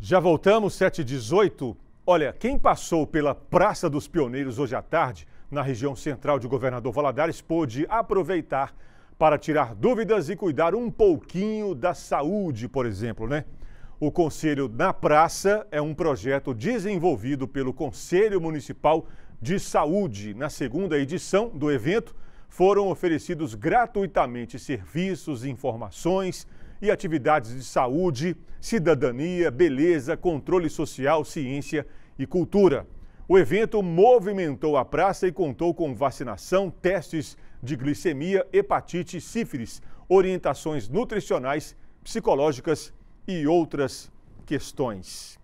Já voltamos, 7h18. Olha, quem passou pela Praça dos Pioneiros hoje à tarde, na região central de Governador Valadares, pôde aproveitar para tirar dúvidas e cuidar um pouquinho da saúde, por exemplo, né? O Conselho na Praça é um projeto desenvolvido pelo Conselho Municipal de Saúde. Na segunda edição do evento, foram oferecidos gratuitamente serviços, informações e atividades de saúde, cidadania, beleza, controle social, ciência e cultura. O evento movimentou a praça e contou com vacinação, testes de glicemia, hepatite, sífilis, orientações nutricionais, psicológicas e outras questões.